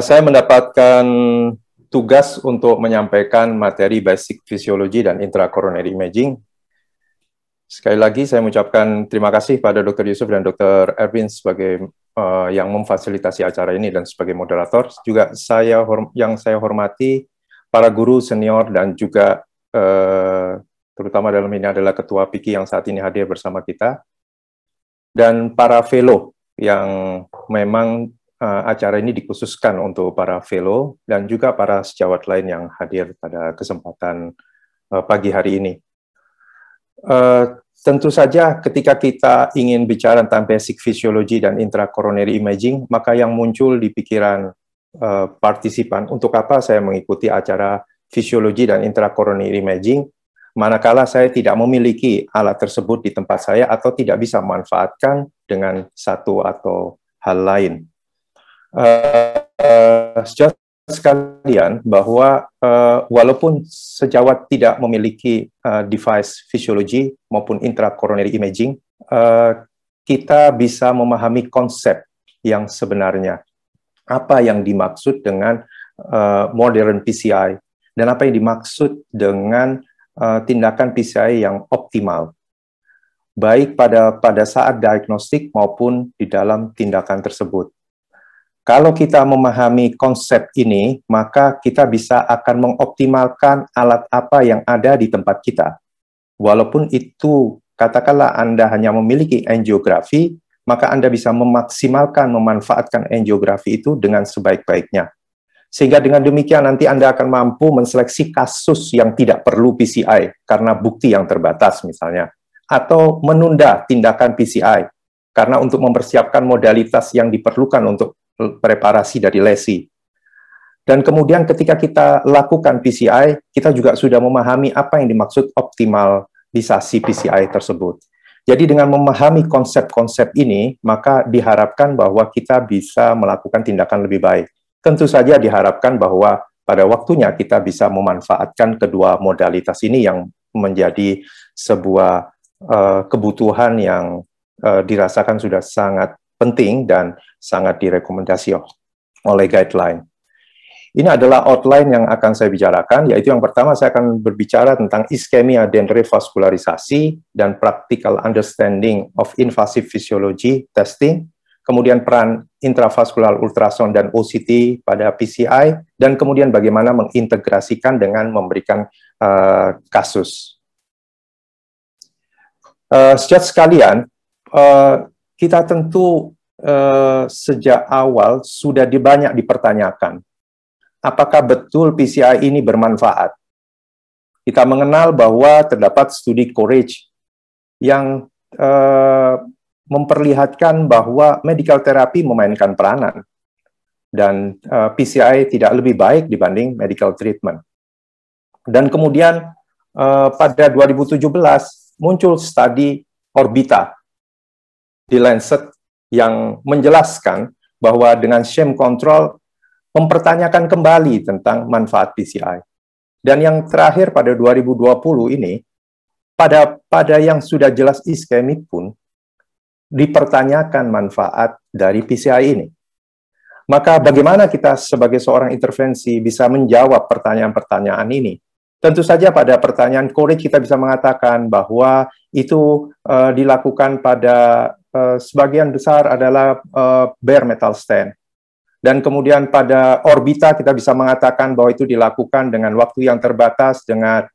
saya mendapatkan tugas untuk menyampaikan materi basic fisiologi dan intracoronary imaging. Sekali lagi saya mengucapkan terima kasih pada Dr. Yusuf dan Dr. Erwin sebagai uh, yang memfasilitasi acara ini dan sebagai moderator. Juga saya yang saya hormati para guru senior dan juga uh, terutama dalam ini adalah ketua PIKI yang saat ini hadir bersama kita dan para fellow yang memang uh, acara ini dikhususkan untuk para fellow dan juga para sejawat lain yang hadir pada kesempatan uh, pagi hari ini. Uh, tentu saja ketika kita ingin bicara tentang basic physiology dan intracoronary imaging, maka yang muncul di pikiran uh, partisipan, untuk apa saya mengikuti acara fisiologi dan intracoronary imaging, manakala saya tidak memiliki alat tersebut di tempat saya atau tidak bisa manfaatkan dengan satu atau hal lain uh, sekalian bahwa uh, walaupun sejawat tidak memiliki uh, device fisiologi maupun intracoronary imaging, uh, kita bisa memahami konsep yang sebenarnya. Apa yang dimaksud dengan uh, modern PCI dan apa yang dimaksud dengan uh, tindakan PCI yang optimal baik pada pada saat diagnostik maupun di dalam tindakan tersebut. Kalau kita memahami konsep ini, maka kita bisa akan mengoptimalkan alat apa yang ada di tempat kita. Walaupun itu katakanlah Anda hanya memiliki angiografi, maka Anda bisa memaksimalkan, memanfaatkan angiografi itu dengan sebaik-baiknya. Sehingga dengan demikian nanti Anda akan mampu menseleksi kasus yang tidak perlu PCI karena bukti yang terbatas misalnya. Atau menunda tindakan PCI karena untuk mempersiapkan modalitas yang diperlukan untuk preparasi dari lesi. Dan kemudian ketika kita lakukan PCI, kita juga sudah memahami apa yang dimaksud optimalisasi PCI tersebut. Jadi dengan memahami konsep-konsep ini, maka diharapkan bahwa kita bisa melakukan tindakan lebih baik. Tentu saja diharapkan bahwa pada waktunya kita bisa memanfaatkan kedua modalitas ini yang menjadi sebuah uh, kebutuhan yang uh, dirasakan sudah sangat penting dan sangat direkomendasi oleh guideline. Ini adalah outline yang akan saya bicarakan, yaitu yang pertama saya akan berbicara tentang iskemia dan revaskularisasi dan practical understanding of invasive physiology testing, kemudian peran intravaskular ultrasound dan OCT pada PCI, dan kemudian bagaimana mengintegrasikan dengan memberikan uh, kasus. Uh, sejak sekalian, uh, kita tentu eh, sejak awal sudah banyak dipertanyakan apakah betul PCI ini bermanfaat. Kita mengenal bahwa terdapat studi Courage yang eh, memperlihatkan bahwa medical therapy memainkan peranan dan eh, PCI tidak lebih baik dibanding medical treatment. Dan kemudian eh, pada 2017 muncul studi Orbita di Lancet yang menjelaskan bahwa dengan shame control mempertanyakan kembali tentang manfaat PCI. Dan yang terakhir pada 2020 ini, pada pada yang sudah jelas iskemik pun dipertanyakan manfaat dari PCI ini. Maka bagaimana kita sebagai seorang intervensi bisa menjawab pertanyaan-pertanyaan ini? Tentu saja pada pertanyaan courage kita bisa mengatakan bahwa itu uh, dilakukan pada Eh, sebagian besar adalah uh, bare metal stand. Dan kemudian pada orbita kita bisa mengatakan bahwa itu dilakukan dengan waktu yang terbatas, dengan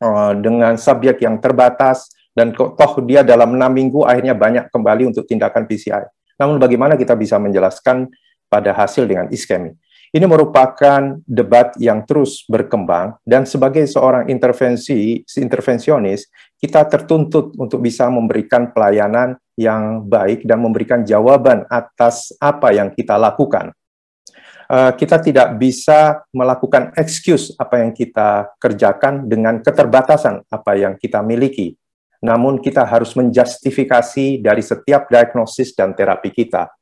uh, dengan subjek yang terbatas, dan toh dia dalam enam minggu akhirnya banyak kembali untuk tindakan PCI. Namun bagaimana kita bisa menjelaskan pada hasil dengan iskemi? Ini merupakan debat yang terus berkembang dan sebagai seorang intervensi intervensionis kita tertuntut untuk bisa memberikan pelayanan yang baik dan memberikan jawaban atas apa yang kita lakukan. Eh, kita tidak bisa melakukan excuse apa yang kita kerjakan dengan keterbatasan apa yang kita miliki. Namun kita harus menjustifikasi dari setiap diagnosis dan terapi kita.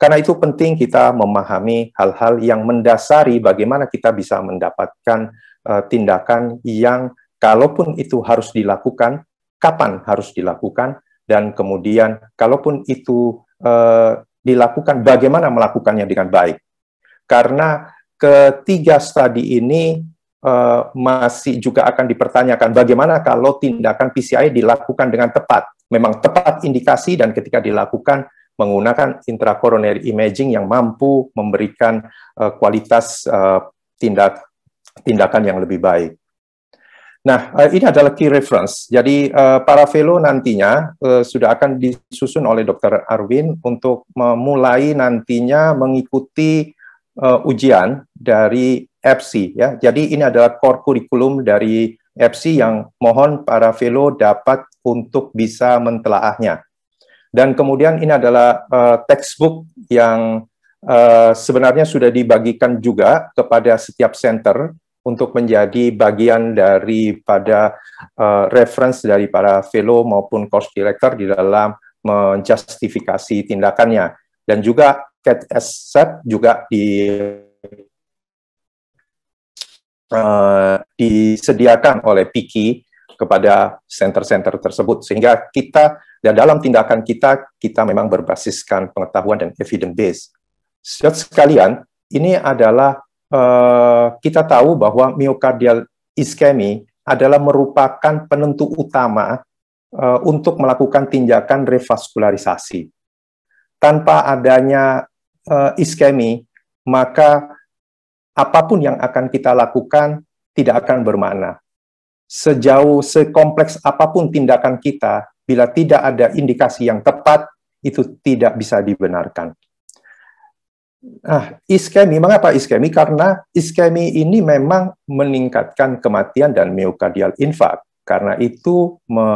Karena itu penting kita memahami hal-hal yang mendasari bagaimana kita bisa mendapatkan uh, tindakan yang kalaupun itu harus dilakukan, kapan harus dilakukan, dan kemudian kalaupun itu eh, dilakukan bagaimana melakukannya dengan baik karena ketiga studi ini eh, masih juga akan dipertanyakan bagaimana kalau tindakan PCI dilakukan dengan tepat memang tepat indikasi dan ketika dilakukan menggunakan intracoronary imaging yang mampu memberikan uh, kualitas uh, tindak tindakan yang lebih baik. Nah, eh, ini adalah key reference. Jadi, eh, para fellow nantinya eh, sudah akan disusun oleh Dr. Arwin untuk memulai nantinya mengikuti ujian dari FC. Ya. Jadi, ini adalah core kurikulum dari FC yang mohon para fellow dapat untuk bisa mentelaahnya. Dan kemudian ini adalah textbook yang sebenarnya sudah dibagikan juga kepada setiap center untuk menjadi bagian daripada uh, reference dari para fellow maupun course director di dalam menjustifikasi tindakannya dan juga cat asset juga di uh, disediakan oleh Piki kepada center-center tersebut sehingga kita dan dalam tindakan kita kita memang berbasiskan pengetahuan dan evidence based. Sekalian, ini adalah Eh, kita tahu bahwa miokardial iskemi adalah merupakan penentu utama eh, untuk melakukan tindakan revaskularisasi. Tanpa adanya eh, iskemi, maka apapun yang akan kita lakukan tidak akan bermakna. Sejauh sekompleks apapun tindakan kita, bila tidak ada indikasi yang tepat, itu tidak bisa dibenarkan. Nah, iskemi, mengapa iskemi? Karena iskemi ini memang meningkatkan kematian dan miokardial infark. Karena itu me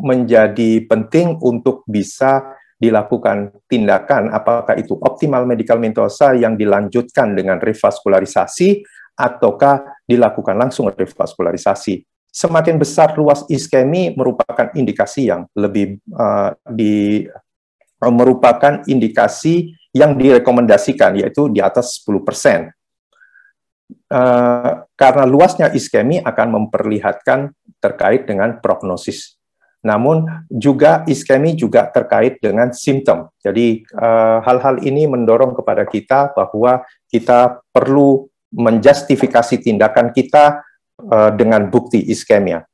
menjadi penting untuk bisa dilakukan tindakan apakah itu optimal medical mentosa yang dilanjutkan dengan revaskularisasi ataukah dilakukan langsung revaskularisasi. Semakin besar luas iskemi merupakan indikasi yang lebih uh, di merupakan indikasi yang direkomendasikan yaitu di atas 10 Uh, eh, karena luasnya iskemi akan memperlihatkan terkait dengan prognosis. Namun juga iskemi juga terkait dengan simptom. Jadi hal eh, hal-hal ini mendorong kepada kita bahwa kita perlu menjustifikasi tindakan kita uh, dengan bukti iskemia.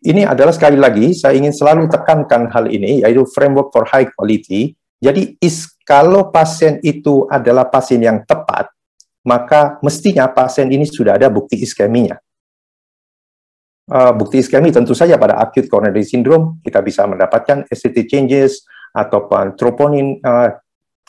Ini adalah sekali lagi saya ingin selalu tekankan hal ini yaitu framework for high quality. Jadi is kalau pasien itu adalah pasien yang tepat, maka mestinya pasien ini sudah ada bukti iskeminya. Eh, bukti iskemi tentu saja pada acute coronary syndrome kita bisa mendapatkan ST changes atau troponin eh,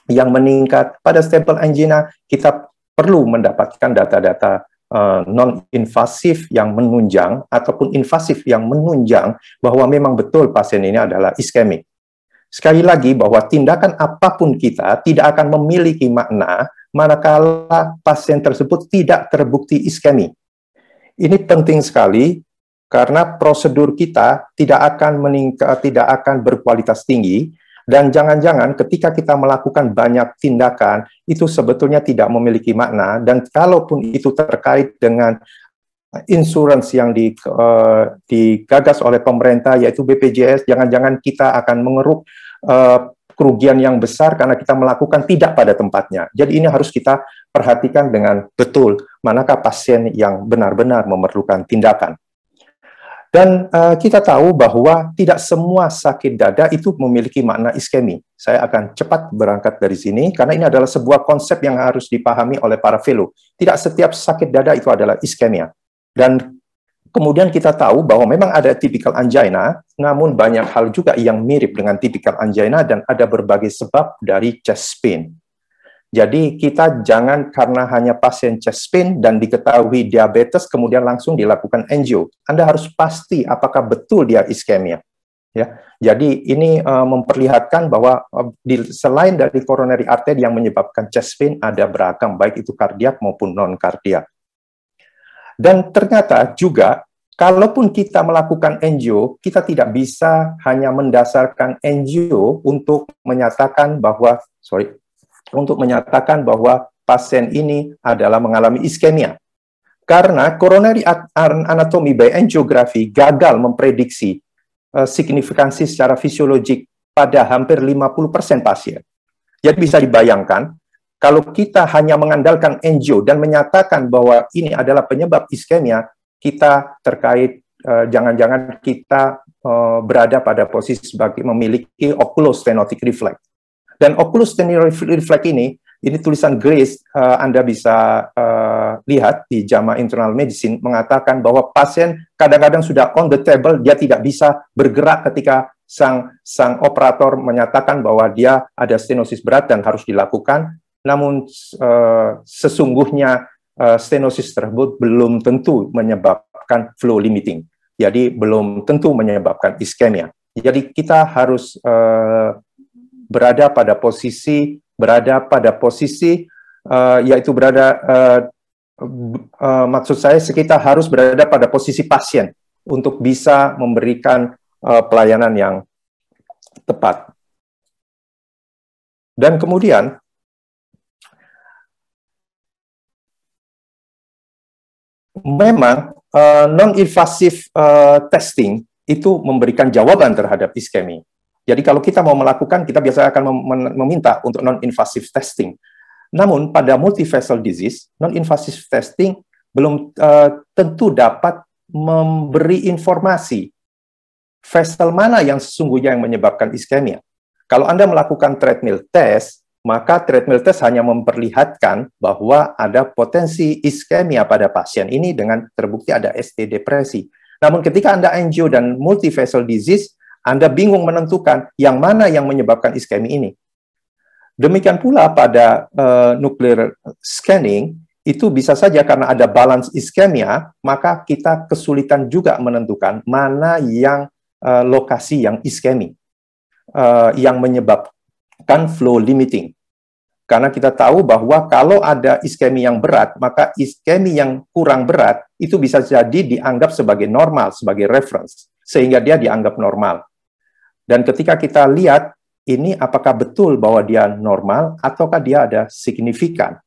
yang meningkat. Pada stable angina kita perlu mendapatkan data-data eh, non-invasif yang menunjang ataupun invasif yang menunjang bahwa memang betul pasien ini adalah iskemik. Sekali lagi bahwa tindakan apapun kita tidak akan memiliki makna manakala pasien tersebut tidak terbukti iskemi. Ini penting sekali karena prosedur kita tidak akan meningkat, tidak akan berkualitas tinggi dan jangan-jangan ketika kita melakukan banyak tindakan itu sebetulnya tidak memiliki makna dan kalaupun itu terkait dengan insurance yang di, uh, digagas oleh pemerintah yaitu BPJS jangan-jangan kita akan mengeruk Eh, kerugian yang besar karena kita melakukan tidak pada tempatnya. Jadi ini harus kita perhatikan dengan betul manakah pasien yang benar-benar memerlukan tindakan. Dan uh, kita tahu bahwa tidak semua sakit dada itu memiliki makna iskemi. Saya akan cepat berangkat dari sini karena ini adalah sebuah konsep yang harus dipahami oleh para fellow. Tidak setiap sakit dada itu adalah iskemia. Dan kemudian kita tahu bahwa memang ada tipikal angina, namun banyak hal juga yang mirip dengan tipikal angina dan ada berbagai sebab dari chest pain. Jadi kita jangan karena hanya pasien chest pain dan diketahui diabetes kemudian langsung dilakukan angio. Anda harus pasti apakah betul dia iskemia. Ya, jadi ini uh, memperlihatkan bahwa uh, di, selain dari coronary artery yang menyebabkan chest pain ada beragam baik itu kardiak maupun non kardiak. Dan ternyata juga, kalaupun kita melakukan NGO, kita tidak bisa hanya mendasarkan NGO untuk menyatakan bahwa, sorry, untuk menyatakan bahwa pasien ini adalah mengalami iskemia. Karena coronary anatomy by angiography gagal memprediksi eh, signifikansi secara fisiologik pada hampir 50% pasien. Jadi bisa dibayangkan kalau kita hanya mengandalkan NGO dan menyatakan bahwa ini adalah penyebab iskemia, kita terkait eh, jangan-jangan uh, kita uh, berada pada posisi sebagai memiliki oculostenotic reflex. Dan oculostenotic reflex ini, ini tulisan Grace uh, Anda bisa uh, lihat di JAMA Internal Medicine mengatakan bahwa pasien kadang-kadang sudah on the table, dia tidak bisa bergerak ketika sang sang operator menyatakan bahwa dia ada stenosis berat dan harus dilakukan namun uh, sesungguhnya uh, stenosis tersebut belum tentu menyebabkan flow limiting. Jadi belum tentu menyebabkan iskemia. Jadi kita harus uh, berada pada posisi berada pada posisi uh, yaitu berada uh, uh, maksud saya kita harus berada pada posisi pasien untuk bisa memberikan uh, pelayanan yang tepat. Dan kemudian memang uh, non-invasive uh, testing itu memberikan jawaban terhadap iskemi. Jadi kalau kita mau melakukan, kita biasanya akan meminta untuk non-invasive testing. Namun pada multivessel disease, non-invasive testing belum uh, tentu dapat memberi informasi vessel mana yang sesungguhnya yang menyebabkan iskemia. Kalau Anda melakukan treadmill test, maka treadmill test hanya memperlihatkan bahwa ada potensi iskemia pada pasien ini dengan terbukti ada ST depresi. Namun ketika Anda NGO dan multivessel disease, Anda bingung menentukan yang mana yang menyebabkan iskemi ini. Demikian pula pada uh, nuclear scanning, itu bisa saja karena ada balance iskemia, maka kita kesulitan juga menentukan mana yang uh, lokasi yang iskemi, uh, yang menyebabkan bukan flow limiting. Karena kita tahu bahwa kalau ada iskemi yang berat, maka iskemi yang kurang berat itu bisa jadi dianggap sebagai normal, sebagai reference, sehingga dia dianggap normal. Dan ketika kita lihat ini apakah betul bahwa dia normal ataukah dia ada signifikan.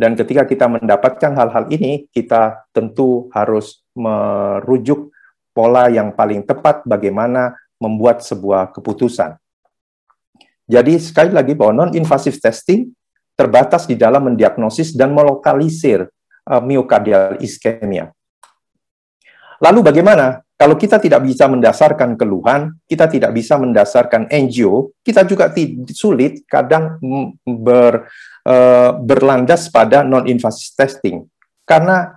Dan ketika kita mendapatkan hal-hal ini, kita tentu harus merujuk pola yang paling tepat bagaimana membuat sebuah keputusan. Jadi sekali lagi bahwa non-invasive testing terbatas di dalam mendiagnosis dan melokalisir uh, miokardial iskemia. Lalu bagaimana? Kalau kita tidak bisa mendasarkan keluhan, kita tidak bisa mendasarkan NGO, kita juga sulit kadang ber, uh, berlandas pada non-invasive testing. Karena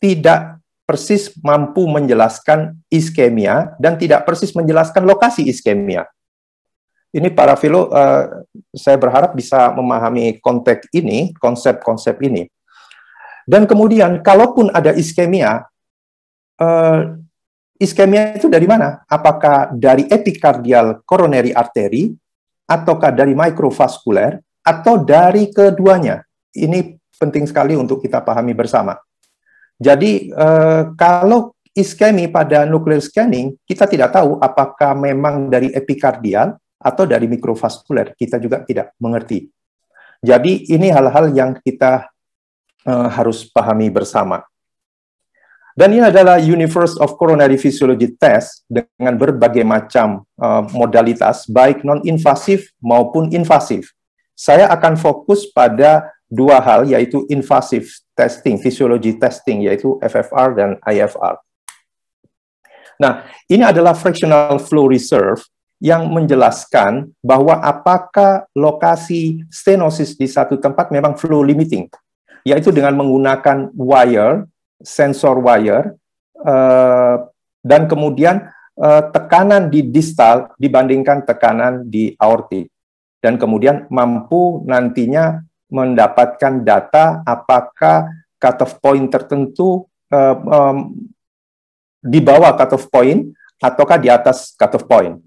tidak persis mampu menjelaskan iskemia dan tidak persis menjelaskan lokasi iskemia ini para filo, uh, saya berharap bisa memahami konteks ini, konsep-konsep ini. Dan kemudian, kalaupun ada iskemia, uh, iskemia itu dari mana? Apakah dari epikardial koroneri arteri, ataukah dari mikrovaskuler, atau dari keduanya? Ini penting sekali untuk kita pahami bersama. Jadi, uh, kalau iskemi pada nuclear scanning, kita tidak tahu apakah memang dari epikardial atau dari mikrovaskuler kita juga tidak mengerti. Jadi ini hal-hal yang kita uh, harus pahami bersama. Dan ini adalah universe of coronary physiology test dengan berbagai macam uh, modalitas baik non-invasif maupun invasif. Saya akan fokus pada dua hal yaitu invasif testing, physiology testing yaitu FFR dan IFR. Nah, ini adalah fractional flow reserve yang menjelaskan bahwa apakah lokasi stenosis di satu tempat memang flow limiting, yaitu dengan menggunakan wire, sensor wire, eh, dan kemudian eh, tekanan di distal dibandingkan tekanan di aortik, dan kemudian mampu nantinya mendapatkan data apakah cutoff point tertentu eh, di bawah cutoff point ataukah di atas cutoff point.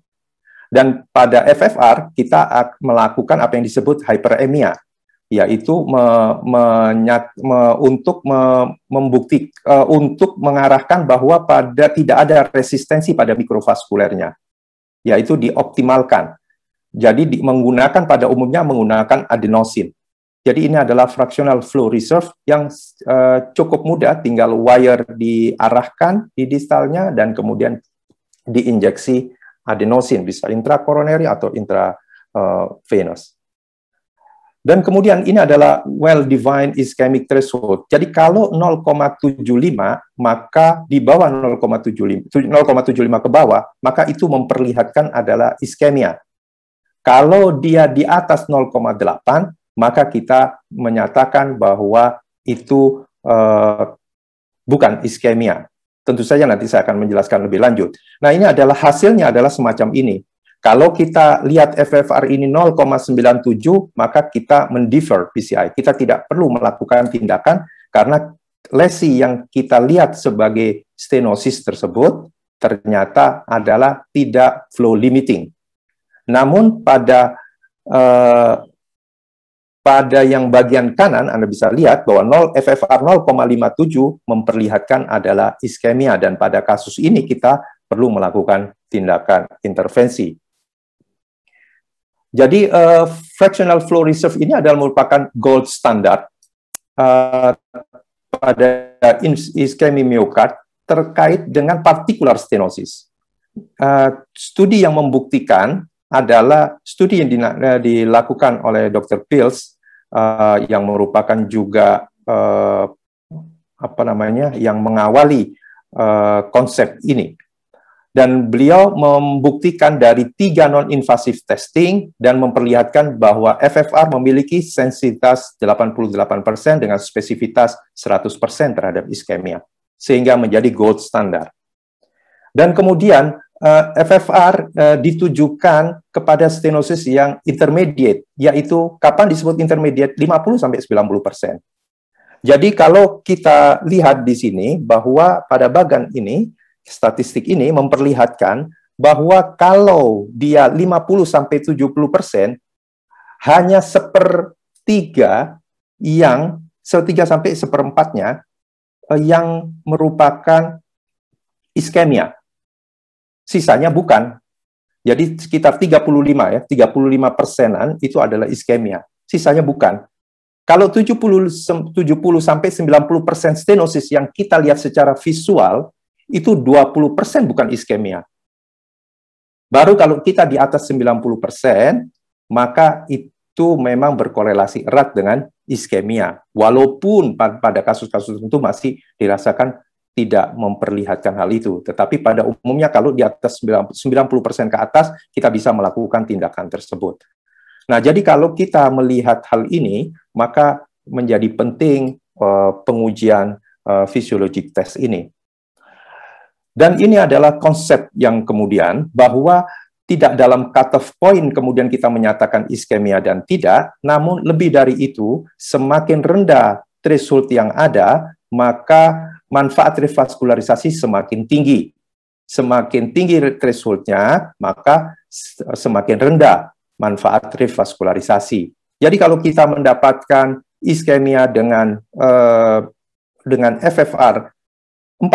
Dan pada FFR kita melakukan apa yang disebut hyperemia, yaitu me, nyat, me, untuk me, membuktik, uh, e, untuk mengarahkan bahwa pada tidak ada resistensi pada mikrovaskulernya, yaitu dioptimalkan. Jadi di, menggunakan pada umumnya menggunakan adenosin. Jadi ini adalah fractional flow reserve yang uh, cukup mudah, tinggal wire diarahkan di distalnya dan kemudian diinjeksi adenosin bisa intrakoroneri atau intravenous. Dan kemudian ini adalah well-defined ischemic threshold. Jadi kalau 0,75 maka di bawah 0,75 ke bawah maka itu memperlihatkan adalah iskemia. Kalau dia di atas 0,8 maka kita menyatakan bahwa itu uh, bukan iskemia. Tentu saja nanti saya akan menjelaskan lebih lanjut. Nah, ini adalah hasilnya adalah semacam ini. Kalau kita lihat FFR ini 0,97, maka kita mendiver PCI. Kita tidak perlu melakukan tindakan karena lesi yang kita lihat sebagai stenosis tersebut ternyata adalah tidak flow limiting. Namun pada uh, pada yang bagian kanan Anda bisa lihat bahwa 0 FFR 0,57 memperlihatkan adalah iskemia dan pada kasus ini kita perlu melakukan tindakan intervensi. Jadi uh, fractional flow reserve ini adalah merupakan gold standard uh, pada iskemi miokard terkait dengan partikular stenosis. Uh, studi yang membuktikan adalah studi yang dilakukan oleh Dr. Pils uh, yang merupakan juga uh, apa namanya yang mengawali uh, konsep ini. Dan beliau membuktikan dari tiga non-invasif testing dan memperlihatkan bahwa FFR memiliki sensitivitas 88% dengan spesifitas 100% terhadap iskemia, sehingga menjadi gold standard. Dan kemudian uh, eh, FFR uh, eh, ditujukan kepada stenosis yang intermediate, yaitu kapan disebut intermediate 50 sampai 90 persen. Jadi kalau kita lihat di sini bahwa pada bagan ini statistik ini memperlihatkan bahwa kalau dia 50 sampai 70 persen hanya sepertiga yang setiga sampai seperempatnya eh, yang merupakan iskemia sisanya bukan. Jadi sekitar 35 ya, 35 persenan itu adalah iskemia, sisanya bukan. Kalau 70 70 sampai 90 persen stenosis yang kita lihat secara visual itu 20 persen bukan iskemia. Baru kalau kita di atas 90 persen, maka itu memang berkorelasi erat dengan iskemia. Walaupun pada kasus-kasus tertentu masih dirasakan tidak memperlihatkan hal itu. Tetapi pada umumnya kalau di atas 90% ke atas, kita bisa melakukan tindakan tersebut. Nah, jadi kalau kita melihat hal ini, maka menjadi penting uh, pengujian uh, tes test ini. Dan ini adalah konsep yang kemudian bahwa tidak dalam cut-off point kemudian kita menyatakan iskemia dan tidak, namun lebih dari itu, semakin rendah threshold yang ada, maka manfaat revaskularisasi semakin tinggi. Semakin tinggi thresholdnya, maka semakin rendah manfaat revaskularisasi. Jadi kalau kita mendapatkan iskemia dengan eh, dengan FFR 40,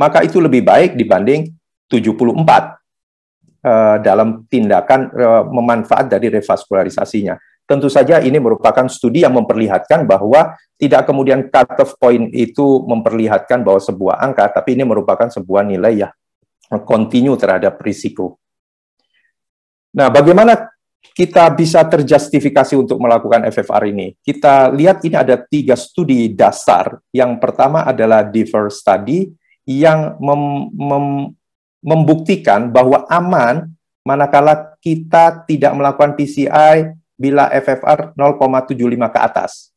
maka itu lebih baik dibanding 74 eh, dalam tindakan eh, memanfaat dari revaskularisasinya. Tentu saja ini merupakan studi yang memperlihatkan bahwa tidak kemudian cut-off point itu memperlihatkan bahwa sebuah angka, tapi ini merupakan sebuah nilai ya kontinu terhadap risiko. Nah, bagaimana kita bisa terjustifikasi untuk melakukan FFR ini? Kita lihat ini ada tiga studi dasar. Yang pertama adalah diverse Study yang mem mem membuktikan bahwa aman manakala kita tidak melakukan PCI bila FFR 0,75 ke atas.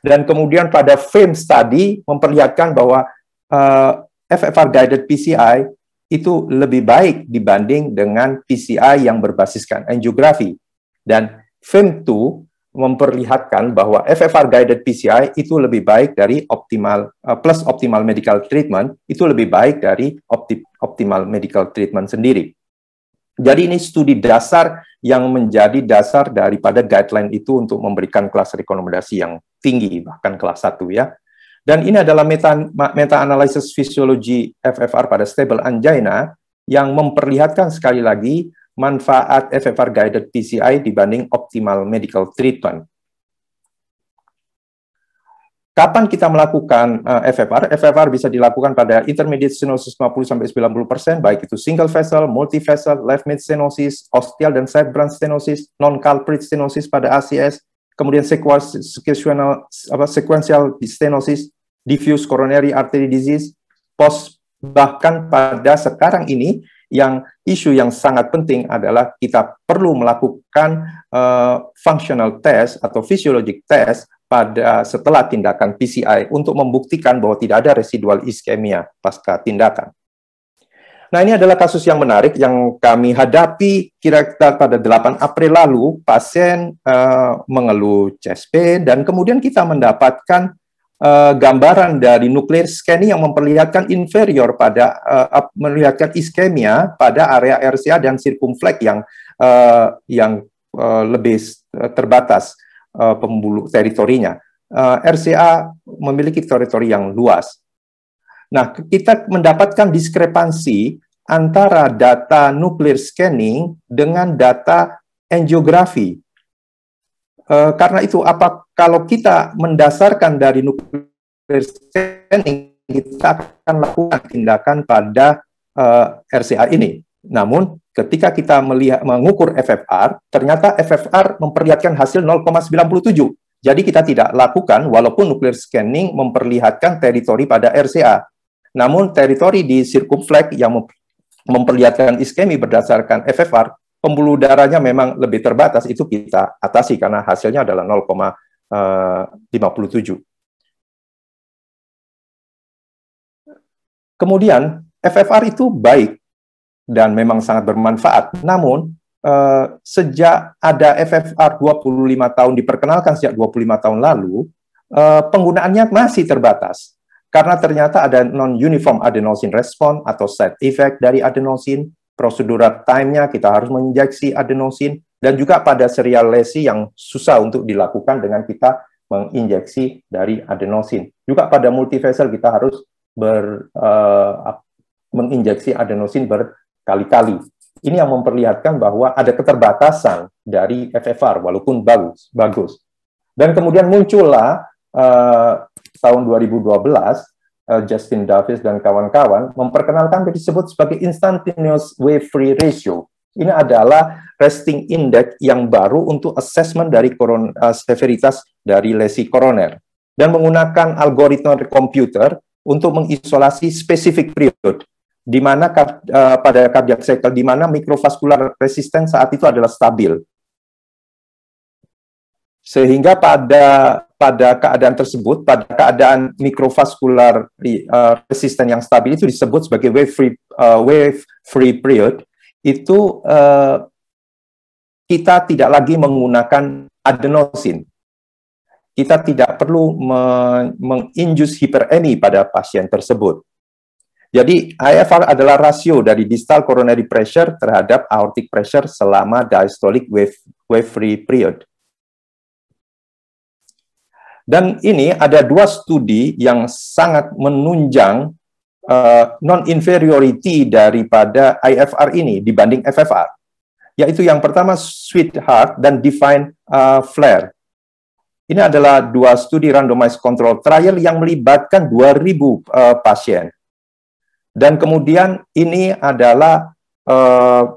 Dan kemudian pada frame study memperlihatkan bahwa uh, eh, FFR guided PCI itu lebih baik dibanding dengan PCI yang berbasiskan angiografi. Dan frame 2 memperlihatkan bahwa FFR guided PCI itu lebih baik dari optimal uh, plus optimal medical treatment itu lebih baik dari opti optimal medical treatment sendiri. Jadi ini studi dasar yang menjadi dasar daripada guideline itu untuk memberikan kelas rekomendasi yang tinggi, bahkan kelas 1 ya. Dan ini adalah meta-analisis meta fisiologi FFR pada stable angina yang memperlihatkan sekali lagi manfaat FFR guided PCI dibanding optimal medical treatment. Kapan kita melakukan uh, eh, FFR? FFR bisa dilakukan pada intermediate stenosis 50 sampai 90%, persen, baik itu single vessel, multi vessel, left mid stenosis, ostial dan side branch stenosis, non culprit stenosis pada ACS, kemudian sequential apa sequential stenosis, diffuse coronary artery disease, post bahkan pada sekarang ini yang isu yang sangat penting adalah kita perlu melakukan uh, functional test atau physiologic test pada setelah tindakan PCI untuk membuktikan bahwa tidak ada residual iskemia pasca tindakan. Nah, ini adalah kasus yang menarik yang kami hadapi kira-kira pada 8 April lalu, pasien uh, mengeluh chest pain dan kemudian kita mendapatkan uh, gambaran dari nuklir scanning yang memperlihatkan inferior pada uh, eh, melihatkan iskemia pada area RCA dan circumflex yang uh, yang uh, lebih terbatas uh, pembuluh teritorinya. Uh, RCA memiliki teritori yang luas. Nah, kita mendapatkan diskrepansi antara data nuklir scanning dengan data angiografi Eh, karena itu, apa kalau kita mendasarkan dari nuclear scanning, kita akan lakukan tindakan pada uh, eh, RCR ini. Namun, ketika kita melihat mengukur FFR, ternyata FFR memperlihatkan hasil 0,97. Jadi kita tidak lakukan walaupun nuclear scanning memperlihatkan teritori pada RCA. Namun teritori di circumflex yang memperlihatkan iskemi berdasarkan FFR pembuluh darahnya memang lebih terbatas, itu kita atasi karena hasilnya adalah 0,57. Eh, Kemudian FFR itu baik dan memang sangat bermanfaat. Namun eh, sejak ada FFR 25 tahun diperkenalkan sejak 25 tahun lalu, eh, penggunaannya masih terbatas karena ternyata ada non uniform adenosine response atau side effect dari adenosine prosedur time-nya kita harus menginjeksi adenosin dan juga pada serial lesi yang susah untuk dilakukan dengan kita menginjeksi dari adenosin. Juga pada multivessel kita harus ber, uh, menginjeksi adenosin berkali-kali. Ini yang memperlihatkan bahwa ada keterbatasan dari FFR walaupun bagus, bagus. Dan kemudian muncullah uh, tahun 2012 Eh, Justin Davis dan kawan-kawan memperkenalkan yang disebut sebagai instantaneous wave free ratio. Ini adalah resting index yang baru untuk assessment dari koron, eh, severitas dari lesi koroner dan menggunakan algoritma komputer untuk mengisolasi spesifik period di mana uh, pada cardiac cycle di mana mikrovaskular resisten saat itu adalah stabil. Sehingga pada pada keadaan tersebut, pada keadaan mikrovaskular eh, resisten yang stabil itu disebut sebagai wave free uh, wave free period. Itu uh, kita tidak lagi menggunakan adenosin. Kita tidak perlu menginjus hiperemi pada pasien tersebut. Jadi IFR adalah rasio dari distal coronary pressure terhadap aortic pressure selama diastolic wave wave free period. Dan ini ada dua studi yang sangat menunjang uh, non-inferiority daripada IFR ini dibanding FFR. Yaitu yang pertama Sweetheart dan Define uh, eh, Flare. Ini adalah dua studi randomized control trial yang melibatkan 2.000 uh, eh, pasien. Dan kemudian ini adalah uh,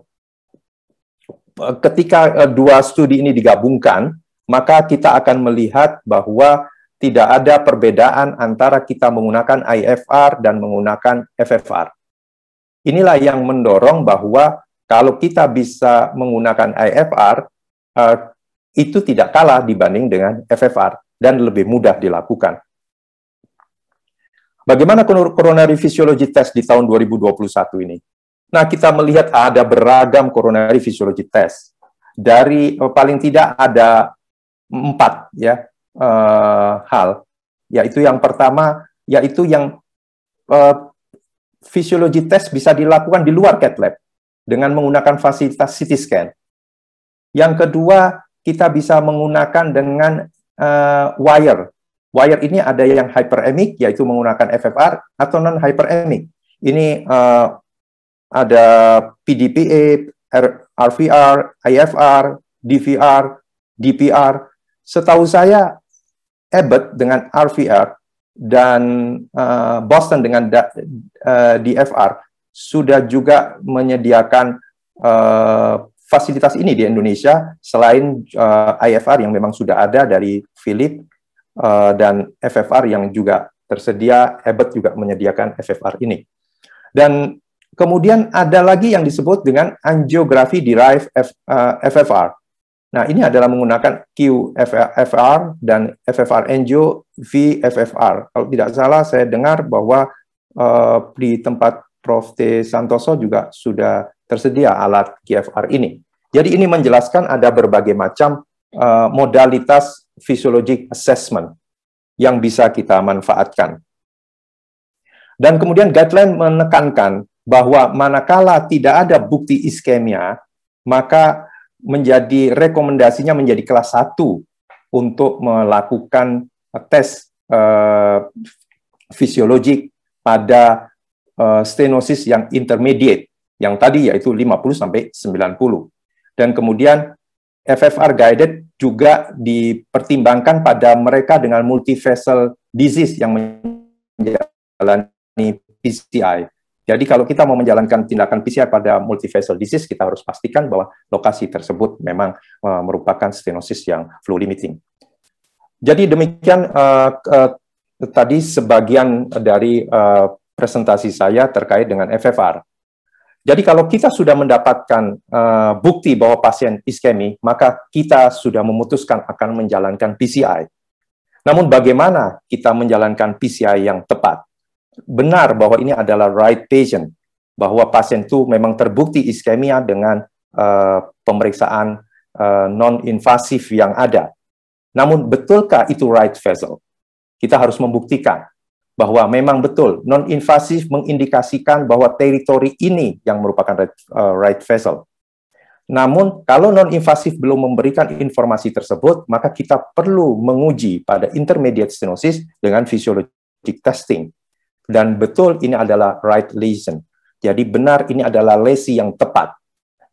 ketika uh, dua studi ini digabungkan, maka kita akan melihat bahwa tidak ada perbedaan antara kita menggunakan IFR dan menggunakan FFR. Inilah yang mendorong bahwa kalau kita bisa menggunakan IFR, eh, itu tidak kalah dibanding dengan FFR dan lebih mudah dilakukan. Bagaimana coronary physiology test di tahun 2021 ini? Nah, kita melihat ada beragam coronary physiology test. Dari eh, paling tidak ada empat ya uh, hal yaitu yang pertama yaitu yang uh, fisiologi tes bisa dilakukan di luar cat lab dengan menggunakan fasilitas CT scan. Yang kedua, kita bisa menggunakan dengan uh, wire. Wire ini ada yang hyperemic, yaitu menggunakan FFR, atau non-hyperemic. Ini uh, ada PDPA, RVR, IFR, DVR, DPR setahu saya Abbott dengan RVR dan uh, Boston dengan da, uh, eh, DFR sudah juga menyediakan uh, fasilitas ini di Indonesia selain uh, IFR yang memang sudah ada dari Philip uh, dan FFR yang juga tersedia Abbott juga menyediakan FFR ini. Dan kemudian ada lagi yang disebut dengan angiografi derived F, uh, FFR Nah, ini adalah menggunakan QFFR dan FFR NGO VFFR. Kalau tidak salah, saya dengar bahwa uh, di tempat Prof. T. Santoso juga sudah tersedia alat QFR ini. Jadi ini menjelaskan ada berbagai macam uh, modalitas physiologic assessment yang bisa kita manfaatkan. Dan kemudian guideline menekankan bahwa manakala tidak ada bukti iskemia, maka menjadi rekomendasinya menjadi kelas 1 untuk melakukan tes uh, eh, fisiologik pada uh, stenosis yang intermediate yang tadi yaitu 50 sampai 90. Dan kemudian FFR guided juga dipertimbangkan pada mereka dengan multivessel disease yang menjalani PCI jadi kalau kita mau menjalankan tindakan PCR pada multivessel disease, kita harus pastikan bahwa lokasi tersebut memang uh, merupakan stenosis yang flow limiting. Jadi demikian uh, uh, tadi sebagian dari uh, presentasi saya terkait dengan FFR. Jadi kalau kita sudah mendapatkan uh, bukti bahwa pasien iskemi, maka kita sudah memutuskan akan menjalankan PCI. Namun bagaimana kita menjalankan PCI yang tepat? benar bahwa ini adalah right patient, bahwa pasien itu memang terbukti iskemia dengan uh, pemeriksaan uh, eh, non-invasif yang ada. Namun betulkah itu right vessel? Kita harus membuktikan bahwa memang betul non-invasif mengindikasikan bahwa teritori ini yang merupakan right, uh, right vessel. Namun, kalau non-invasif belum memberikan informasi tersebut, maka kita perlu menguji pada intermediate stenosis dengan physiologic testing dan betul ini adalah right lesion. Jadi benar ini adalah lesi yang tepat.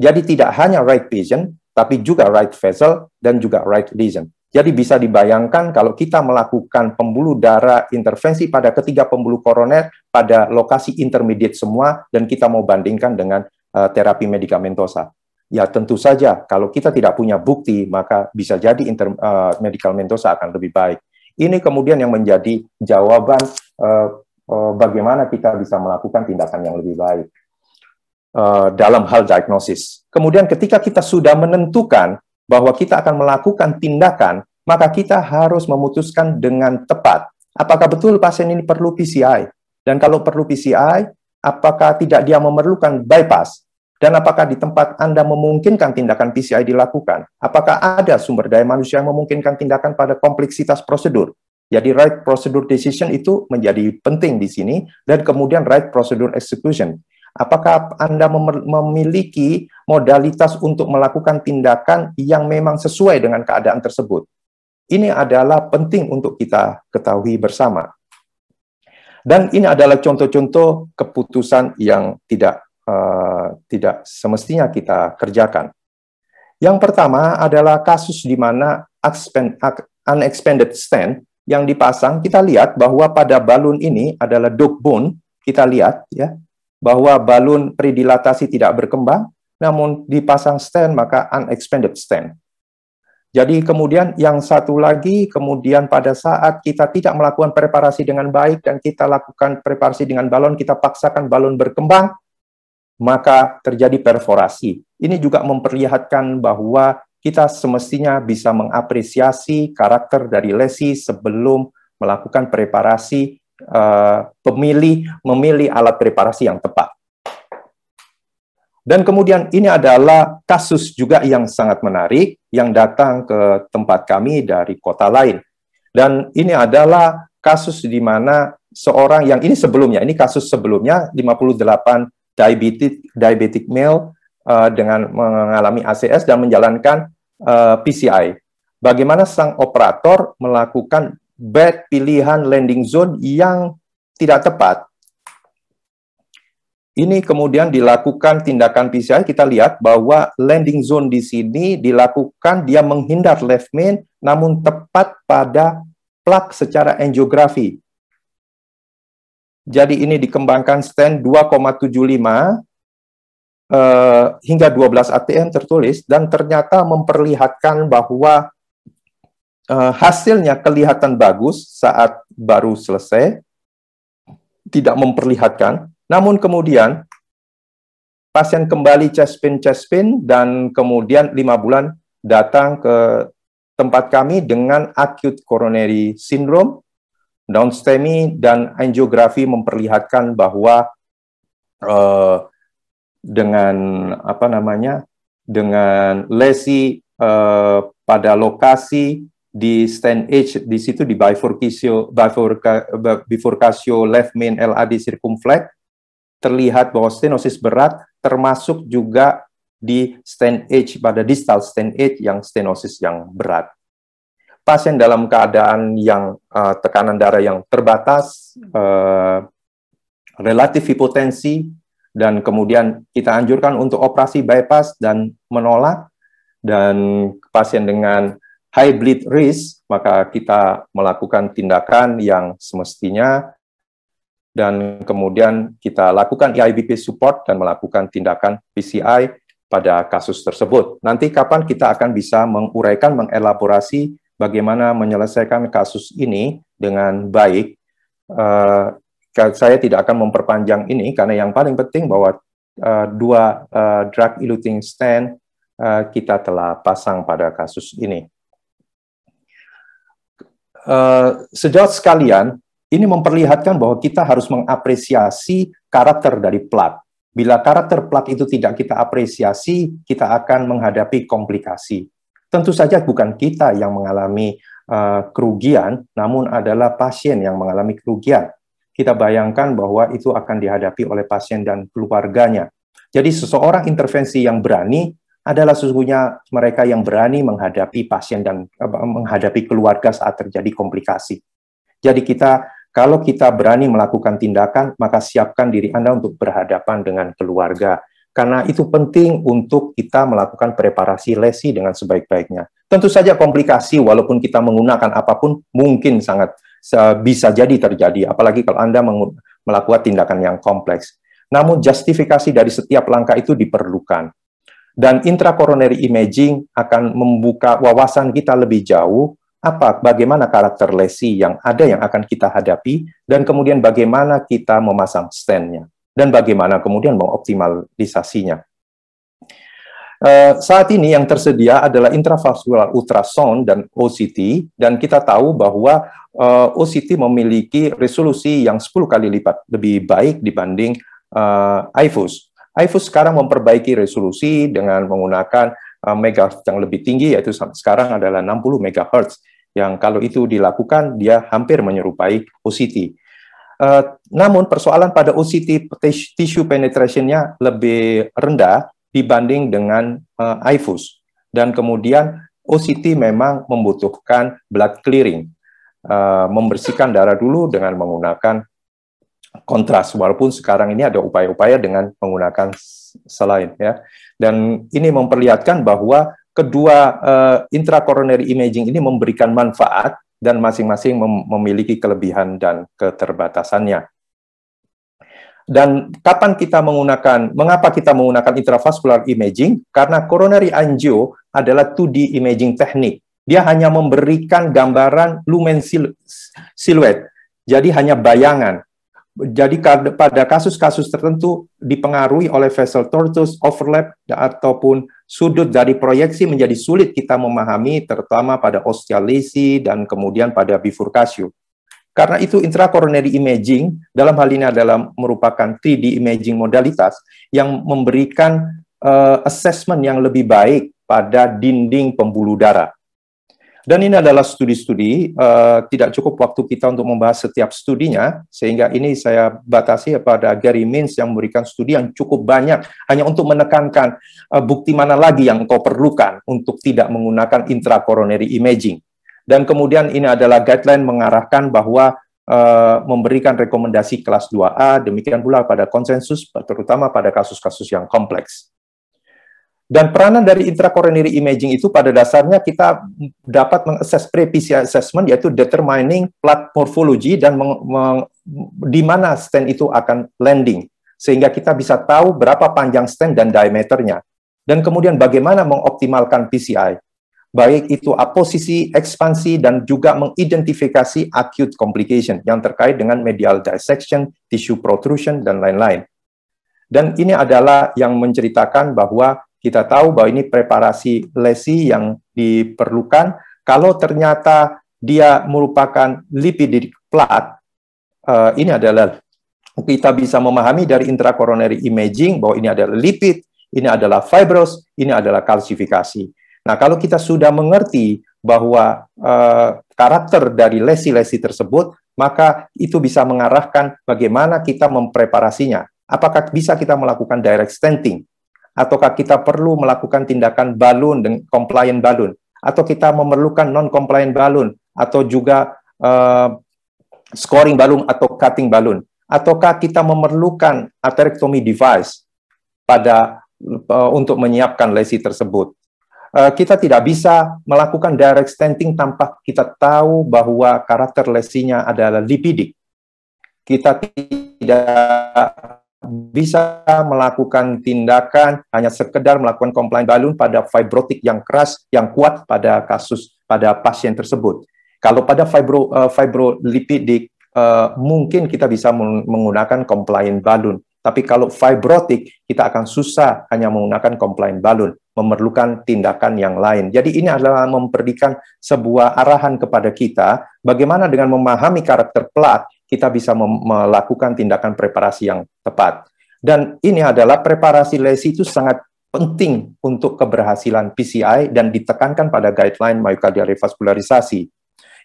Jadi tidak hanya right vision, tapi juga right vessel dan juga right lesion. Jadi bisa dibayangkan kalau kita melakukan pembuluh darah intervensi pada ketiga pembuluh koroner pada lokasi intermediate semua dan kita mau bandingkan dengan uh, terapi medikamentosa. Ya tentu saja kalau kita tidak punya bukti maka bisa jadi inter, uh, eh, medikamentosa akan lebih baik. Ini kemudian yang menjadi jawaban uh, Eh, bagaimana kita bisa melakukan tindakan yang lebih baik eh, dalam hal diagnosis. Kemudian ketika kita sudah menentukan bahwa kita akan melakukan tindakan, maka kita harus memutuskan dengan tepat apakah betul pasien ini perlu PCI dan kalau perlu PCI apakah tidak dia memerlukan bypass dan apakah di tempat Anda memungkinkan tindakan PCI dilakukan? Apakah ada sumber daya manusia yang memungkinkan tindakan pada kompleksitas prosedur? Jadi right procedure decision itu menjadi penting di sini dan kemudian right procedure execution. Apakah Anda memiliki modalitas untuk melakukan tindakan yang memang sesuai dengan keadaan tersebut? Ini adalah penting untuk kita ketahui bersama. Dan ini adalah contoh-contoh keputusan yang tidak uh, tidak semestinya kita kerjakan. Yang pertama adalah kasus di mana unexpended stand yang dipasang, kita lihat bahwa pada balun ini adalah dog bone, kita lihat ya, bahwa balun predilatasi tidak berkembang, namun dipasang stand maka unexpanded stand. Jadi kemudian yang satu lagi, kemudian pada saat kita tidak melakukan preparasi dengan baik dan kita lakukan preparasi dengan balon, kita paksakan balon berkembang, maka terjadi perforasi. Ini juga memperlihatkan bahwa kita semestinya bisa mengapresiasi karakter dari lesi sebelum melakukan preparasi uh, pemilih memilih alat preparasi yang tepat. Dan kemudian ini adalah kasus juga yang sangat menarik yang datang ke tempat kami dari kota lain. Dan ini adalah kasus di mana seorang yang ini sebelumnya, ini kasus sebelumnya 58 diabetic diabetic male Eh, dengan mengalami ACS dan menjalankan uh, eh, PCI. Bagaimana sang operator melakukan bad pilihan landing zone yang tidak tepat. Ini kemudian dilakukan tindakan PCI, kita lihat bahwa landing zone di sini dilakukan dia menghindar left main namun tepat pada plug secara angiografi. Jadi ini dikembangkan stand Eh, hingga 12 ATM tertulis dan ternyata memperlihatkan bahwa uh, hasilnya kelihatan bagus saat baru selesai, tidak memperlihatkan, namun kemudian pasien kembali chest pain chest pain dan kemudian lima bulan datang ke tempat kami dengan acute coronary syndrome downstemi dan angiografi memperlihatkan bahwa uh, dengan apa namanya dengan lesi uh, pada lokasi di stand edge di situ di bifurcatio bifurca, bifurcatio left main LAD circumflex terlihat bahwa stenosis berat termasuk juga di stand edge pada distal stand edge yang stenosis yang berat pasien dalam keadaan yang uh, tekanan darah yang terbatas, uh, relatif hipotensi, dan kemudian kita anjurkan untuk operasi bypass dan menolak dan pasien dengan high bleed risk maka kita melakukan tindakan yang semestinya dan kemudian kita lakukan e IIBP support dan melakukan tindakan PCI pada kasus tersebut. Nanti kapan kita akan bisa menguraikan, mengelaborasi bagaimana menyelesaikan kasus ini dengan baik eh, saya tidak akan memperpanjang ini karena yang paling penting bahwa uh, dua uh, drug eluting stand uh, kita telah pasang pada kasus ini. Uh, sejauh sekalian, ini memperlihatkan bahwa kita harus mengapresiasi karakter dari plat. Bila karakter plat itu tidak kita apresiasi, kita akan menghadapi komplikasi. Tentu saja bukan kita yang mengalami uh, kerugian, namun adalah pasien yang mengalami kerugian kita bayangkan bahwa itu akan dihadapi oleh pasien dan keluarganya. Jadi seseorang intervensi yang berani adalah sesungguhnya mereka yang berani menghadapi pasien dan eh, menghadapi keluarga saat terjadi komplikasi. Jadi kita kalau kita berani melakukan tindakan, maka siapkan diri Anda untuk berhadapan dengan keluarga. Karena itu penting untuk kita melakukan preparasi lesi dengan sebaik-baiknya. Tentu saja komplikasi walaupun kita menggunakan apapun mungkin sangat bisa jadi terjadi, apalagi kalau Anda melakukan tindakan yang kompleks. Namun justifikasi dari setiap langkah itu diperlukan. Dan intracoronary imaging akan membuka wawasan kita lebih jauh apa bagaimana karakter lesi yang ada yang akan kita hadapi dan kemudian bagaimana kita memasang stand-nya dan bagaimana kemudian mengoptimalisasinya. Eh, saat ini yang tersedia adalah intravascular ultrasound dan OCT dan kita tahu bahwa uh, eh, OCT memiliki resolusi yang 10 kali lipat lebih baik dibanding uh, IFUS. IFUS sekarang memperbaiki resolusi dengan menggunakan uh, megahertz yang lebih tinggi yaitu sekarang adalah 60 MHz yang kalau itu dilakukan dia hampir menyerupai OCT. Uh, namun persoalan pada OCT tissue penetrationnya lebih rendah dibanding dengan uh, eh, IFUS. Dan kemudian OCT memang membutuhkan blood clearing, uh, membersihkan darah dulu dengan menggunakan kontras, walaupun sekarang ini ada upaya-upaya dengan menggunakan selain ya. Dan ini memperlihatkan bahwa kedua uh, intracoronary imaging ini memberikan manfaat dan masing-masing mem memiliki kelebihan dan keterbatasannya dan kapan kita menggunakan, mengapa kita menggunakan intravascular imaging? Karena coronary angio adalah 2D imaging teknik. Dia hanya memberikan gambaran lumen sil siluet, jadi hanya bayangan. Jadi pada kasus-kasus tertentu dipengaruhi oleh vessel tortus, overlap, ataupun sudut dari proyeksi menjadi sulit kita memahami, terutama pada osteolisi dan kemudian pada bifurcatio. Karena itu intracoronary imaging dalam hal ini adalah merupakan 3D imaging modalitas yang memberikan uh, assessment yang lebih baik pada dinding pembuluh darah. Dan ini adalah studi-studi, uh, tidak cukup waktu kita untuk membahas setiap studinya, sehingga ini saya batasi pada Gary Mintz yang memberikan studi yang cukup banyak, hanya untuk menekankan uh, bukti mana lagi yang kau perlukan untuk tidak menggunakan intracoronary imaging. Dan kemudian ini adalah guideline mengarahkan bahwa uh, memberikan rekomendasi kelas 2A, demikian pula pada konsensus, terutama pada kasus-kasus yang kompleks. Dan peranan dari intracoronary imaging itu pada dasarnya kita dapat mengakses pre PCI assessment yaitu determining plat morphology dan meng, meng, di mana stand itu akan landing sehingga kita bisa tahu berapa panjang stand dan diameternya dan kemudian bagaimana mengoptimalkan PCI baik itu aposisi, ekspansi, dan juga mengidentifikasi acute complication yang terkait dengan medial dissection, tissue protrusion, dan lain-lain. Dan ini adalah yang menceritakan bahwa kita tahu bahwa ini preparasi lesi yang diperlukan. Kalau ternyata dia merupakan lipidic plat, eh, ini adalah kita bisa memahami dari intracoronary imaging bahwa ini adalah lipid, ini adalah fibros, ini adalah kalsifikasi. Nah, kalau kita sudah mengerti bahwa uh, karakter dari lesi-lesi tersebut, maka itu bisa mengarahkan bagaimana kita mempreparasinya. Apakah bisa kita melakukan direct stenting? Ataukah kita perlu melakukan tindakan balun, dan compliant balun? Atau kita memerlukan non-compliant balun? Atau juga uh, scoring balun atau cutting balun? Ataukah kita memerlukan atherectomy device pada uh, untuk menyiapkan lesi tersebut? Eh, kita tidak bisa melakukan direct stenting tanpa kita tahu bahwa karakter lesinya adalah lipidik. Kita tidak bisa melakukan tindakan hanya sekedar melakukan komplain balun pada fibrotik yang keras, yang kuat pada kasus pada pasien tersebut. Kalau pada fibro, uh, fibrolipidik, uh, mungkin kita bisa menggunakan komplain balun. Tapi kalau fibrotik, kita akan susah hanya menggunakan komplain balun memerlukan tindakan yang lain. Jadi ini adalah memberikan sebuah arahan kepada kita bagaimana dengan memahami karakter pelat kita bisa melakukan tindakan preparasi yang tepat. Dan ini adalah preparasi lesi itu sangat penting untuk keberhasilan PCI dan ditekankan pada guideline myocardial revaskularisasi.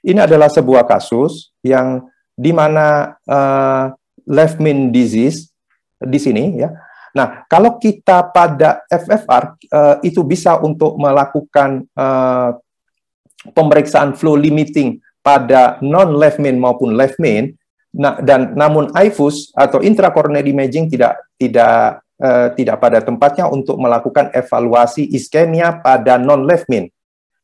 Ini adalah sebuah kasus yang di mana uh, eh, left main disease di sini ya Nah, kalau kita pada FFR eh, itu bisa untuk melakukan eh, pemeriksaan flow limiting pada non left main maupun left main. Nah, dan namun IFUS atau intracoronary imaging tidak tidak eh, tidak pada tempatnya untuk melakukan evaluasi iskemia pada non left main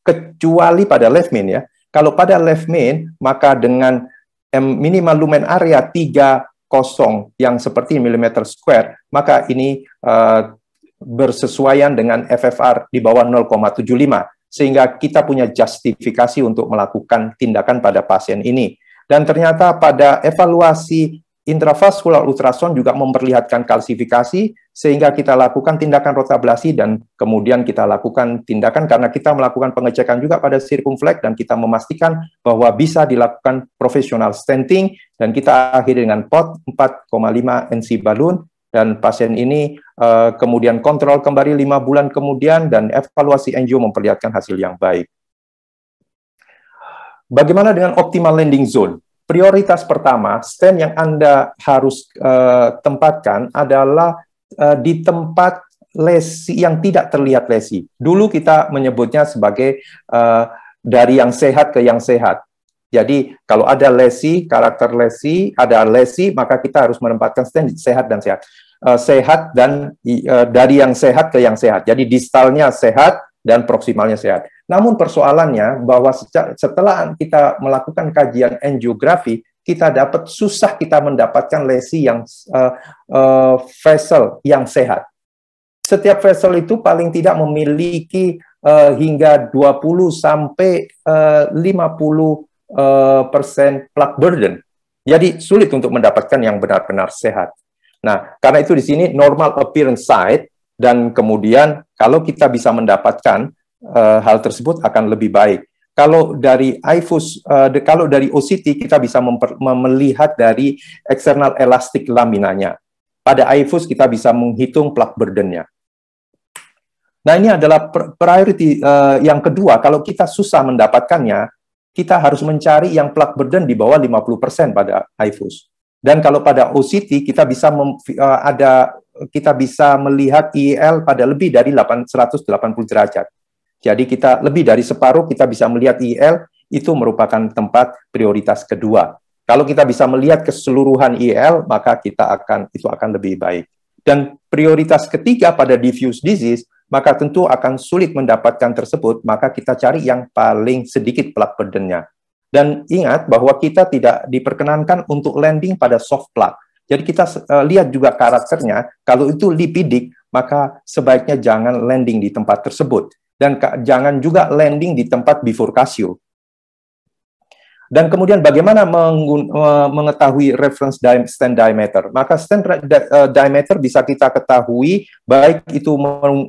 kecuali pada left main ya. Kalau pada left main maka dengan minimal lumen area 3 kosong yang seperti milimeter square, maka ini uh, bersesuaian dengan FFR di bawah 0,75 sehingga kita punya justifikasi untuk melakukan tindakan pada pasien ini. Dan ternyata pada evaluasi Intravascular ultrason juga memperlihatkan kalsifikasi sehingga kita lakukan tindakan rotablasi dan kemudian kita lakukan tindakan karena kita melakukan pengecekan juga pada sirkumfleks dan kita memastikan bahwa bisa dilakukan profesional stenting dan kita akhiri dengan POT 4,5 NC balun dan pasien ini uh, kemudian kontrol kembali 5 bulan kemudian dan evaluasi NGO memperlihatkan hasil yang baik. Bagaimana dengan optimal landing zone? prioritas pertama stand yang Anda harus uh, tempatkan adalah uh, di tempat lesi yang tidak terlihat lesi. Dulu kita menyebutnya sebagai uh, dari yang sehat ke yang sehat. Jadi kalau ada lesi, karakter lesi, ada lesi, maka kita harus menempatkan stand sehat dan sehat. Uh, sehat dan uh, dari yang sehat ke yang sehat. Jadi distalnya sehat, dan proksimalnya sehat. Namun persoalannya bahwa setelah kita melakukan kajian angiografi, kita dapat susah kita mendapatkan lesi yang uh, uh, vessel yang sehat. Setiap vessel itu paling tidak memiliki uh, hingga 20 sampai uh, 50 uh, persen plaque burden. Jadi sulit untuk mendapatkan yang benar-benar sehat. Nah, karena itu di sini normal appearance site dan kemudian kalau kita bisa mendapatkan uh, hal tersebut akan lebih baik. Kalau dari IFUS, uh, de, kalau dari OCT kita bisa memper, melihat dari eksternal elastik laminanya. Pada IFUS kita bisa menghitung plak burdennya. Nah ini adalah priority uh, yang kedua. Kalau kita susah mendapatkannya, kita harus mencari yang plak burden di bawah 50% pada IFUS. Dan kalau pada OCT kita bisa uh, ada kita bisa melihat IEL pada lebih dari 180 derajat. Jadi kita lebih dari separuh kita bisa melihat IEL itu merupakan tempat prioritas kedua. Kalau kita bisa melihat keseluruhan IEL maka kita akan itu akan lebih baik. Dan prioritas ketiga pada diffuse disease maka tentu akan sulit mendapatkan tersebut, maka kita cari yang paling sedikit plug burden-nya. Dan ingat bahwa kita tidak diperkenankan untuk landing pada soft plug jadi kita uh, lihat juga karakternya, kalau itu lipidik, maka sebaiknya jangan landing di tempat tersebut. Dan jangan juga landing di tempat bifurkasio. Dan kemudian bagaimana mengetahui reference di stand diameter? Maka stand uh, diameter bisa kita ketahui baik itu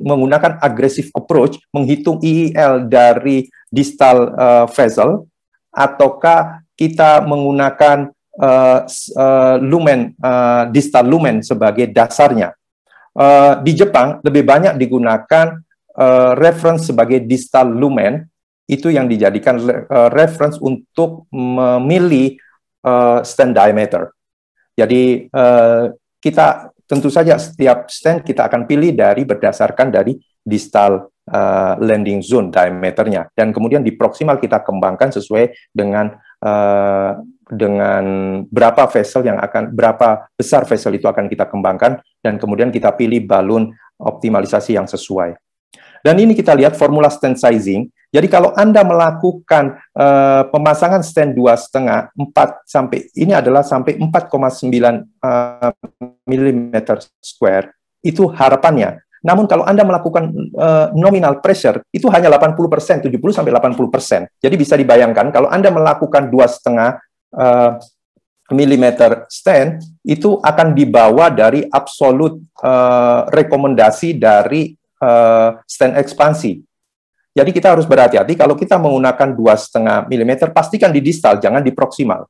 menggunakan agresif approach, menghitung IEL dari distal uh, vessel, ataukah kita menggunakan uh, uh, lumen uh, eh, distal lumen sebagai dasarnya. Uh, di Jepang lebih banyak digunakan uh, reference sebagai distal lumen itu yang dijadikan uh, reference untuk memilih uh, stand diameter. Jadi uh, kita tentu saja setiap stand kita akan pilih dari berdasarkan dari distal uh, landing zone diameternya dan kemudian di proximal kita kembangkan sesuai dengan uh, dengan berapa vessel yang akan berapa besar vessel itu akan kita kembangkan dan kemudian kita pilih balon optimalisasi yang sesuai. Dan ini kita lihat formula stand sizing. Jadi kalau Anda melakukan uh, pemasangan stand 2,5 setengah sampai ini adalah sampai 4,9 uh, mm square itu harapannya. Namun kalau Anda melakukan uh, nominal pressure itu hanya 80%, 70 sampai 80%. Jadi bisa dibayangkan kalau Anda melakukan 2,5 setengah mm stand itu akan dibawa dari absolut uh, eh, rekomendasi dari uh, stand ekspansi. Jadi kita harus berhati-hati kalau kita menggunakan dua mm pastikan di distal jangan di proksimal.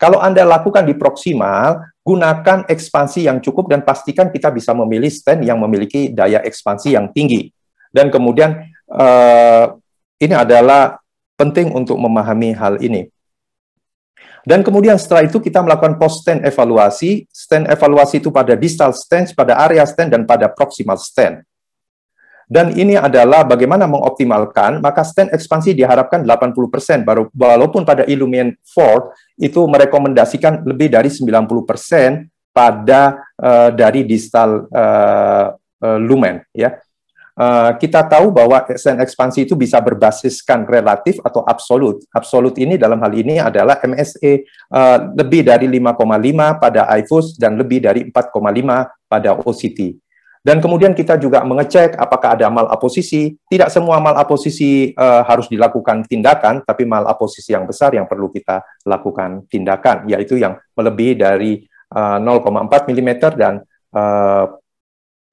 Kalau Anda lakukan di proksimal, gunakan ekspansi yang cukup dan pastikan kita bisa memilih stand yang memiliki daya ekspansi yang tinggi. Dan kemudian uh, ini adalah penting untuk memahami hal ini. Dan kemudian setelah itu kita melakukan post stand evaluasi. Stand evaluasi itu pada distal stand, pada area stand, dan pada proximal stand. Dan ini adalah bagaimana mengoptimalkan, maka stand ekspansi diharapkan 80%, baru walaupun pada illumin 4 itu merekomendasikan lebih dari 90% pada uh, dari distal uh, lumen ya. Eh, kita tahu bahwa SN ekspansi itu bisa berbasiskan relatif atau absolut. Absolut ini dalam hal ini adalah MSA uh, eh, lebih dari 5,5 pada IFUS dan lebih dari 4,5 pada OCT. Dan kemudian kita juga mengecek apakah ada malaposisi. Tidak semua malaposisi uh, eh, harus dilakukan tindakan, tapi malaposisi yang besar yang perlu kita lakukan tindakan, yaitu yang melebihi dari uh, 0,4 mm dan uh,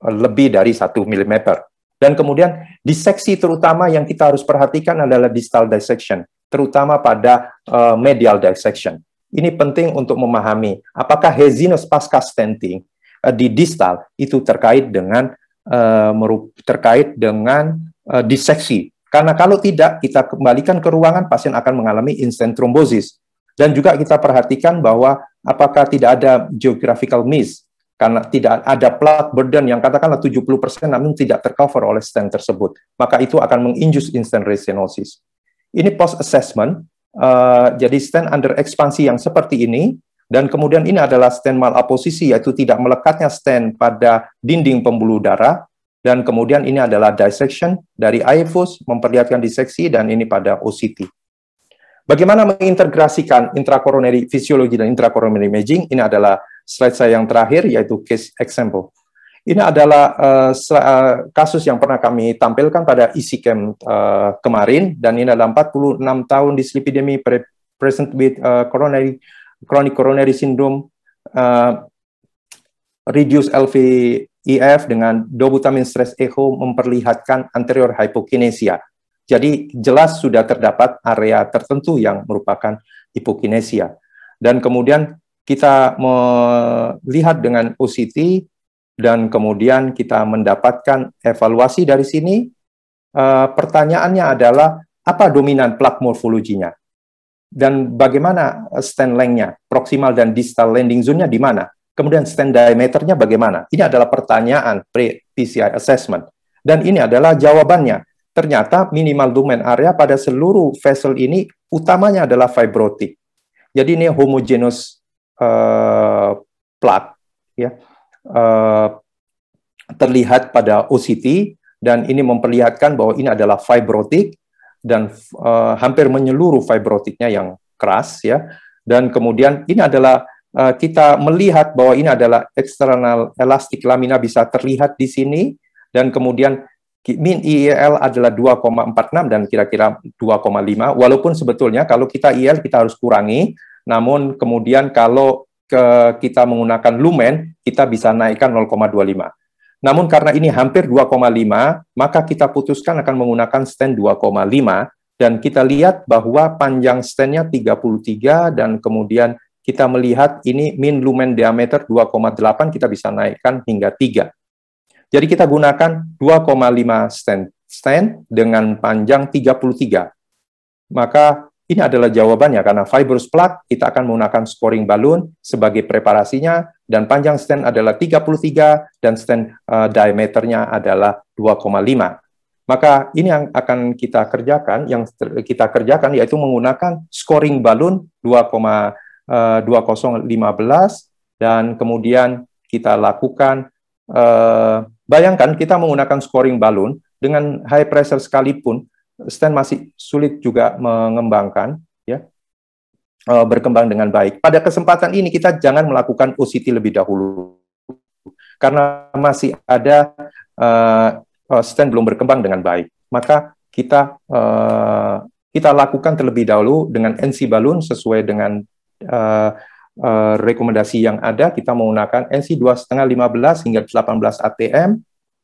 lebih dari 1 mm. Dan kemudian diseksi terutama yang kita harus perhatikan adalah distal dissection, terutama pada uh, medial dissection. Ini penting untuk memahami apakah hezinus pasca stenting uh, di distal itu terkait dengan uh, terkait dengan uh, diseksi. Karena kalau tidak kita kembalikan ke ruangan pasien akan mengalami instant thrombosis. Dan juga kita perhatikan bahwa apakah tidak ada geographical miss karena tidak ada plat burden yang katakanlah 70% namun tidak tercover oleh stent tersebut, maka itu akan menginjus instant restenosis. Ini post assessment, uh, eh, jadi stent under ekspansi yang seperti ini, dan kemudian ini adalah stent malaposisi, yaitu tidak melekatnya stent pada dinding pembuluh darah, dan kemudian ini adalah dissection dari IFUS, memperlihatkan diseksi, dan ini pada OCT. Bagaimana mengintegrasikan intracoronary fisiologi dan intracoronary imaging? Ini adalah slide saya yang terakhir yaitu case example. Ini adalah uh, kasus yang pernah kami tampilkan pada isi e camp uh, kemarin dan ini adalah 46 tahun di dislipidemi pre present with uh, coronary chronic coronary syndrome uh, reduce LVEF dengan dobutamin stress echo memperlihatkan anterior hypokinesia. Jadi jelas sudah terdapat area tertentu yang merupakan hipokinesia. Dan kemudian kita melihat dengan OCT dan kemudian kita mendapatkan evaluasi dari sini, eh, pertanyaannya adalah apa dominan plak morfologinya? Dan bagaimana stand length proximal dan distal landing zone-nya di mana? Kemudian stand diameternya bagaimana? Ini adalah pertanyaan pre-PCI assessment. Dan ini adalah jawabannya. Ternyata minimal domain area pada seluruh vessel ini utamanya adalah fibrotik. Jadi ini homogenus uh, eh, plak ya eh, terlihat pada OCT dan ini memperlihatkan bahwa ini adalah fibrotik dan eh, hampir menyeluruh fibrotiknya yang keras ya dan kemudian ini adalah kita melihat bahwa ini adalah eksternal elastik lamina bisa terlihat di sini dan kemudian min IEL adalah 2,46 dan kira-kira 2,5 walaupun sebetulnya kalau kita IEL kita harus kurangi namun kemudian kalau ke kita menggunakan lumen, kita bisa naikkan 0,25. Namun karena ini hampir 2,5, maka kita putuskan akan menggunakan stand 2,5 dan kita lihat bahwa panjang standnya 33 dan kemudian kita melihat ini min lumen diameter 2,8 kita bisa naikkan hingga 3. Jadi kita gunakan 2,5 stand stand dengan panjang 33. Maka ini adalah jawabannya karena fibrous plug kita akan menggunakan scoring balloon sebagai preparasinya dan panjang stand adalah 33 dan stand uh, eh, diameternya adalah 2,5. Maka ini yang akan kita kerjakan, yang kita kerjakan yaitu menggunakan scoring balloon 2,2015 eh, dan kemudian kita lakukan eh, bayangkan kita menggunakan scoring balloon dengan high pressure sekalipun Stand masih sulit juga mengembangkan, ya, e, berkembang dengan baik. Pada kesempatan ini kita jangan melakukan OCT lebih dahulu karena masih ada uh, stand belum berkembang dengan baik. Maka kita uh, kita lakukan terlebih dahulu dengan NC balon sesuai dengan uh, uh, rekomendasi yang ada. Kita menggunakan NC 2,5 15 hingga 18 ATM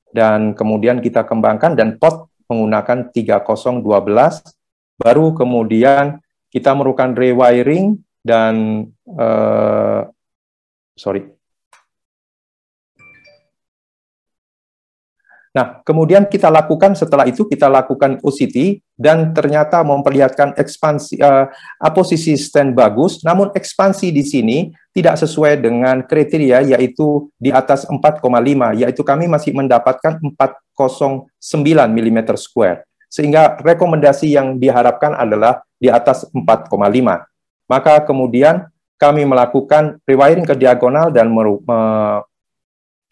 dan kemudian kita kembangkan dan pot menggunakan 3012 baru kemudian kita memerlukan rewiring dan uh, sorry Nah, kemudian kita lakukan setelah itu kita lakukan OCT dan ternyata memperlihatkan ekspansi uh, eh, posisi stand bagus namun ekspansi di sini tidak sesuai dengan kriteria yaitu di atas 4,5 yaitu kami masih mendapatkan 409 mm square sehingga rekomendasi yang diharapkan adalah di atas 4,5 maka kemudian kami melakukan rewiring ke diagonal dan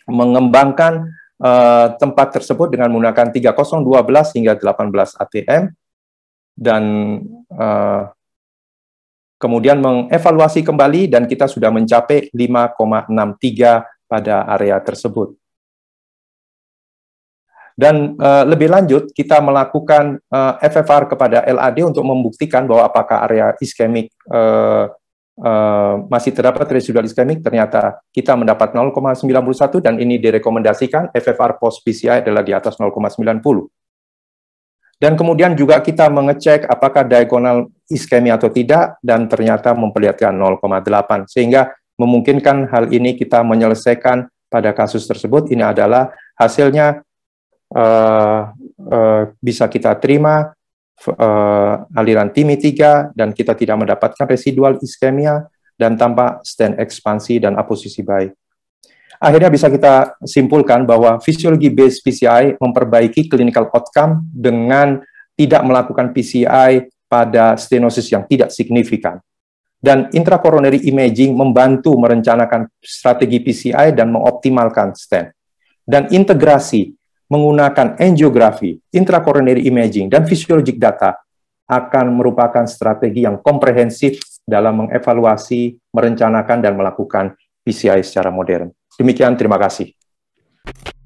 mengembangkan Eh, tempat tersebut dengan menggunakan 3012 hingga 18 ATM dan uh, kemudian mengevaluasi kembali dan kita sudah mencapai 5,63 pada area tersebut. Dan uh, lebih lanjut, kita melakukan uh, FFR kepada LAD untuk membuktikan bahwa apakah area iskemik uh, Eh, masih terdapat residual iskemik, ternyata kita mendapat 0,91 dan ini direkomendasikan FFR post PCI adalah di atas 0,90. Dan kemudian juga kita mengecek apakah diagonal iskemi atau tidak dan ternyata memperlihatkan 0,8 sehingga memungkinkan hal ini kita menyelesaikan pada kasus tersebut ini adalah hasilnya uh, uh, bisa kita terima uh, aliran TIMI 3 dan kita tidak mendapatkan residual iskemia dan tanpa stand ekspansi dan aposisi baik. Akhirnya bisa kita simpulkan bahwa fisiologi based PCI memperbaiki clinical outcome dengan tidak melakukan PCI pada stenosis yang tidak signifikan. Dan intracoronary imaging membantu merencanakan strategi PCI dan mengoptimalkan stent. Dan integrasi menggunakan angiografi, intracoronary imaging, dan fisiologik data akan merupakan strategi yang komprehensif dalam mengevaluasi, merencanakan, dan melakukan PCI secara modern. Demikian, terima kasih.